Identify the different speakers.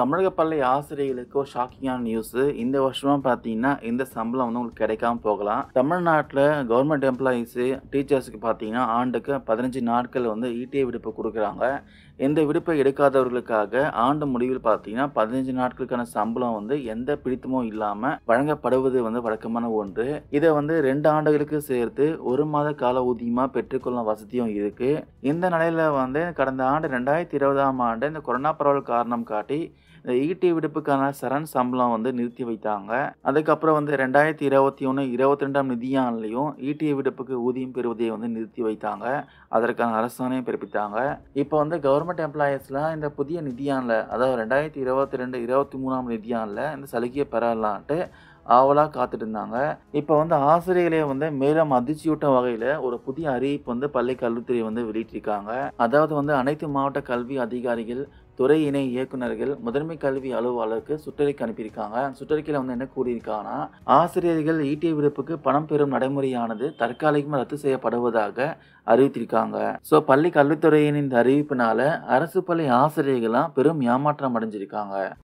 Speaker 1: தமிழக பள்ளி ஆசிரியர்களுக்கு ஒரு ஷாக்கிங்கான நியூஸ் இந்த வருஷமா பார்த்தீங்கன்னா இந்த சம்பளம் வந்து உங்களுக்கு கிடைக்காம போகலாம் தமிழ்நாட்டில் கவர்மெண்ட் எம்ப்ளாயீஸு டீச்சர்ஸுக்கு பார்த்தீங்கன்னா ஆண்டுக்கு பதினஞ்சு நாட்கள் வந்து இடிஐ e விடுப்பு கொடுக்குறாங்க இந்த விடுப்பை எடுக்காதவர்களுக்காக ஆண்டு முடிவில் பார்த்தீங்கன்னா பதினஞ்சு நாட்களுக்கான சம்பளம் வந்து எந்த பிடித்தமும் இல்லாமல் வழங்கப்படுவது வந்து வழக்கமான ஒன்று இதை வந்து ரெண்டு ஆண்டுகளுக்கு சேர்த்து ஒரு மாத கால ஊதியமாக பெற்றுக்கொள்ளும் வசதியும் இருக்குது இந்த நிலையில் வந்து கடந்த ஆண்டு ரெண்டாயிரத்தி இருபதாம் ஆண்டு இந்த கொரோனா பரவல் காரணம் காட்டி இந்த ஈட்டி விடுப்புக்கான சரண் சம்பளம் வந்து நிறுத்தி வைத்தாங்க அதுக்கப்புறம் வந்து ரெண்டாயிரத்தி இருபத்தி ஒன்று இருபத்தி ரெண்டாம் நிதியாண்டுலையும் ஈட்டி விடுப்புக்கு ஊதியம் பெறுவதை வந்து நிறுத்தி வைத்தாங்க அதற்கான அரசாணையும் பிறப்பித்தாங்க இப்போ வந்து கவர்மெண்ட் எம்ப்ளாயீஸ்லாம் இந்த புதிய நிதியாண்டில் அதாவது ரெண்டாயிரத்தி இருபத்தி ரெண்டு இருபத்தி மூணாம் நிதியாண்டில் இந்த சலுகையை பெறலான்ட்டு ஆவலாக காத்துட்டு இருந்தாங்க இப்போ வந்து ஆசிரியர்களே வந்து மேலும் அதிர்ச்சியூட்டும் வகையில் ஒரு புதிய அறிவிப்பு வந்து பள்ளி கல்வித்துறை வந்து வெளியிட்டிருக்காங்க அதாவது வந்து அனைத்து மாவட்ட கல்வி அதிகாரிகள் துறை இணை இயக்குநர்கள் முதன்மை கல்வி அலுவலருக்கு சுற்றறிக்கை அனுப்பியிருக்காங்க சுற்றறிக்கையில் வந்து என்ன கூறியிருக்காங்கன்னா ஆசிரியர்கள் ஈட்டிய விடுப்புக்கு பணம் பெறும் நடைமுறையானது தற்காலிகமாக ரத்து செய்யப்படுவதாக அறிவித்திருக்காங்க ஸோ பள்ளி கல்வித்துறையின் இந்த அறிவிப்பினால அரசு பள்ளி ஆசிரியர்கள்லாம் பெரும் ஏமாற்றம் அடைஞ்சிருக்காங்க